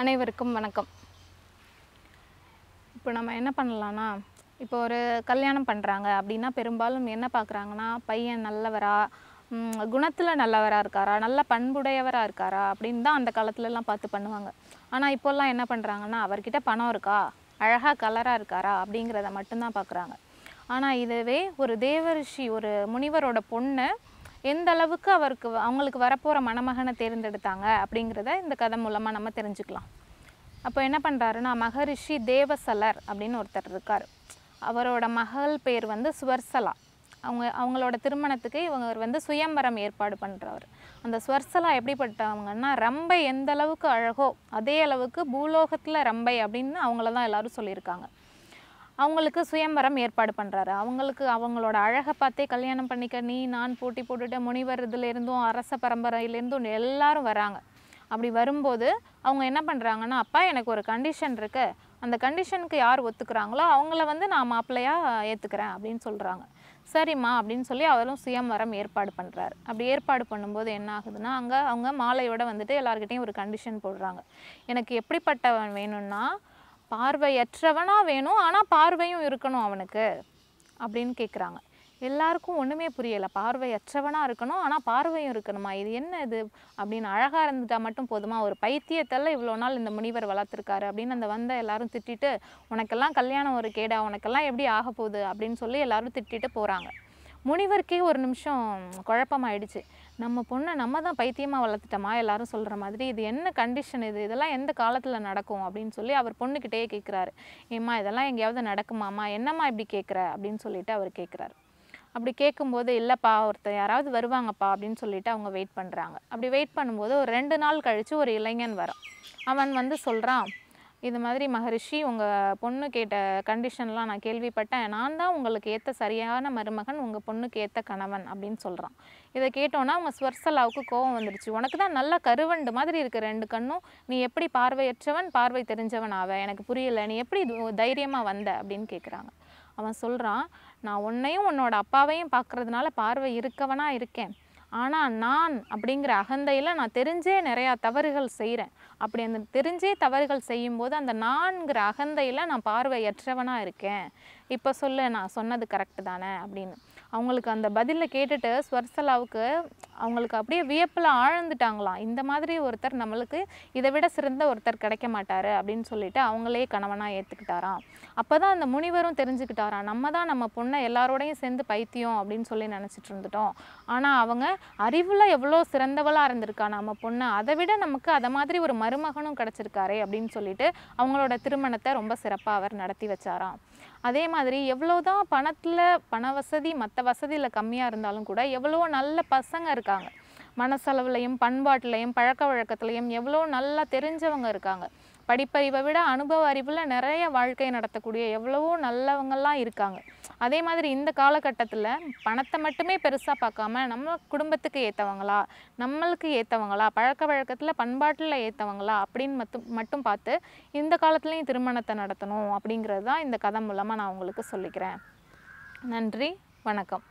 அனைவருக்கும் வணக்கம் இப்போ நம்ம என்ன பண்ணலான்னா இப்போ ஒரு கல்யாணம் பண்ணுறாங்க அப்படின்னா பெரும்பாலும் என்ன பார்க்குறாங்கன்னா பையன் நல்லவரா குணத்தில் நல்லவராக இருக்காரா நல்ல பண்புடையவராக இருக்காரா அப்படின்னு தான் அந்த காலத்துலலாம் பார்த்து பண்ணுவாங்க ஆனால் இப்போல்லாம் என்ன பண்ணுறாங்கன்னா அவர்கிட்ட பணம் இருக்கா அழகாக கலராக இருக்காரா அப்படிங்கிறத மட்டும்தான் பார்க்குறாங்க ஆனால் இதுவே ஒரு தேவரிஷி ஒரு முனிவரோட பொண்ணை எந்த அளவுக்கு அவருக்கு அவங்களுக்கு வரப்போகிற மணமகனை தேர்ந்தெடுத்தாங்க அப்படிங்கிறத இந்த கதை மூலமாக நம்ம தெரிஞ்சுக்கலாம் அப்போ என்ன பண்ணுறாருன்னா மகரிஷி தேவசலர் அப்படின்னு ஒருத்தர் இருக்கார் அவரோட மகள் பேர் வந்து சுவர்சலா அவங்க அவங்களோட திருமணத்துக்கு இவங்க வந்து சுயம்பரம் ஏற்பாடு பண்ணுறவர் அந்த ஸ்வர்சலா எப்படிப்பட்டவங்கன்னா ரம்பை எந்த அளவுக்கு அழகோ அதே அளவுக்கு பூலோகத்தில் ரம்பை அப்படின்னு அவங்கள தான் எல்லோரும் சொல்லியிருக்காங்க அவங்களுக்கு சுயம்பரம் ஏற்பாடு பண்ணுறாரு அவங்களுக்கு அவங்களோட அழகை பார்த்தே கல்யாணம் பண்ணிக்க நீ நான் போட்டி போட்டுட்டு முனிவர் இதுலேருந்தும் அரச பரம்பரையிலேருந்தும் எல்லாரும் வராங்க அப்படி வரும்போது அவங்க என்ன பண்ணுறாங்கன்னா அப்பா எனக்கு ஒரு கண்டிஷன் இருக்குது அந்த கண்டிஷனுக்கு யார் ஒத்துக்கிறாங்களோ அவங்கள வந்து நான் மாப்பிள்ளையாக ஏற்றுக்கிறேன் அப்படின்னு சொல்கிறாங்க சரிம்மா அப்படின்னு சொல்லி அவரும் சுயம்வரம் ஏற்பாடு பண்ணுறாரு அப்படி ஏற்பாடு பண்ணும்போது என்ன ஆகுதுன்னா அங்கே அவங்க மாலையோட வந்துட்டு எல்லாருக்கிட்டையும் ஒரு கண்டிஷன் போடுறாங்க எனக்கு எப்படிப்பட்டவன் வேணும்னா பார்வையற்றவனாக வேணும் ஆனால் பார்வையும் இருக்கணும் அவனுக்கு அப்படின்னு கேட்குறாங்க எல்லாருக்கும் ஒன்றுமே புரியலை பார்வையற்றவனாக இருக்கணும் ஆனால் பார்வையும் இருக்கணுமா இது என்ன இது அப்படின்னு அழகாக இருந்துட்டால் மட்டும் போதுமா ஒரு பைத்தியத்தில் இவ்வளோ நாள் இந்த முனிவர் வளர்த்துருக்காரு அப்படின்னு அந்த வந்த எல்லாரும் திட்டிட்டு உனக்கெல்லாம் கல்யாணம் ஒரு கேடா உனக்கெல்லாம் எப்படி ஆக போகுது அப்படின்னு சொல்லி எல்லாரும் திட்டிட்டு போகிறாங்க முனிவருக்கே ஒரு நிமிஷம் குழப்பமாயிடுச்சு நம்ம பொண்ணை நம்ம தான் பைத்தியமாக வளர்த்துட்டோமா எல்லாரும் சொல்கிற மாதிரி இது என்ன கண்டிஷன் இது இதெல்லாம் எந்த காலத்தில் நடக்கும் அப்படின்னு சொல்லி அவர் பொண்ணுக்கிட்டே கேட்குறாரு ஏம்மா இதெல்லாம் எங்கேயாவது நடக்குமாம்மா என்னம்மா இப்படி கேட்குற அப்படின்னு சொல்லிட்டு அவர் கேட்குறாரு அப்படி கேட்கும்போது இல்லைப்பா ஒருத்தர் யாராவது வருவாங்கப்பா அப்படின்னு சொல்லிட்டு அவங்க வெயிட் பண்ணுறாங்க அப்படி வெயிட் பண்ணும்போது ஒரு ரெண்டு நாள் கழித்து ஒரு இளைஞன் வரும் அவன் வந்து சொல்கிறான் இது மாதிரி மகரிஷி உங்கள் பொண்ணு கேட்ட கண்டிஷன்லாம் நான் கேள்விப்பட்டேன் நான் தான் உங்களுக்கு ஏற்ற சரியான மருமகன் உங்கள் பொண்ணுக்கு ஏற்ற கணவன் அப்படின்னு சொல்கிறான் இதை கேட்டோன்னா அவங்க ஸ்வர்சலாவுக்கு கோபம் வந்துருச்சு உனக்கு தான் நல்ல கருவண்டு மாதிரி இருக்குது ரெண்டு கண்ணும் நீ எப்படி பார்வையற்றவன் பார்வை தெரிஞ்சவன் ஆவ எனக்கு புரியலை நீ எப்படி தைரியமாக வந்த அப்படின்னு கேட்குறாங்க அவன் சொல்கிறான் நான் உன்னையும் உன்னோட அப்பாவையும் பார்க்குறதுனால பார்வை இருக்கவனாக இருக்கேன் ஆனால் நான் அப்படிங்கிற அகந்தையில் நான் தெரிஞ்சே நிறையா தவறுகள் செய்கிறேன் அப்படி அந்த தெரிஞ்சே தவறுகள் செய்யும்போது அந்த நான்கிற அகந்தையில் நான் பார்வையற்றவனாக இருக்கேன் இப்போ சொல்லு நான் சொன்னது கரெக்டு தானே அப்படின்னு அவங்களுக்கு அந்த பதிலில் கேட்டுட்டு ஸ்வர்சலாவுக்கு அவங்களுக்கு அப்படியே வியப்பில் ஆழ்ந்துட்டாங்களாம் இந்த மாதிரி ஒருத்தர் நம்மளுக்கு இதை விட சிறந்த ஒருத்தர் கிடைக்க மாட்டார் அப்படின்னு சொல்லிட்டு அவங்களே கணவனாக ஏற்றுக்கிட்டாராம் அப்போ தான் அந்த முனிவரும் தெரிஞ்சுக்கிட்டாராம் நம்ம தான் நம்ம பொண்ணை எல்லாரோடையும் சேர்ந்து பைத்தியம் அப்படின்னு சொல்லி நினச்சிட்டு இருந்துட்டோம் ஆனால் அவங்க அறிவில் எவ்வளோ சிறந்தவளாக இருந்திருக்கா நம்ம பொண்ணை அதை விட நமக்கு அதை மாதிரி ஒரு மருமகனும் கிடச்சிருக்காரே அப்படின்னு சொல்லிட்டு அவங்களோட திருமணத்தை ரொம்ப சிறப்பாக அவர் நடத்தி வச்சாராம் அதே மாதிரி எவ்வளோ தான் பணத்தில் பண வசதி மற்ற வசதியில் கம்மியாக இருந்தாலும் கூட எவ்வளோ நல்ல பசங்க இருக்காங்க மனசளவுலையும் பண்பாட்டுலையும் பழக்க வழக்கத்துலையும் எவ்வளோ நல்லா தெரிஞ்சவங்க இருக்காங்க படிப்பறிவை விட அனுபவ அறிவில் நிறைய வாழ்க்கை நடத்தக்கூடிய எவ்வளவோ நல்லவங்கள்லாம் இருக்காங்க அதே மாதிரி இந்த காலகட்டத்தில் பணத்தை மட்டுமே பெருசாக பார்க்காம நம்ம குடும்பத்துக்கு ஏற்றவங்களா நம்மளுக்கு ஏற்றவங்களா பழக்க வழக்கத்தில் பண்பாட்டில் ஏற்றவங்களா அப்படின்னு மட்டும் மட்டும் பார்த்து இந்த காலத்துலேயும் திருமணத்தை நடத்தணும் அப்படிங்கிறது தான் இந்த கதை மூலமாக நான் உங்களுக்கு சொல்லிக்கிறேன் நன்றி வணக்கம்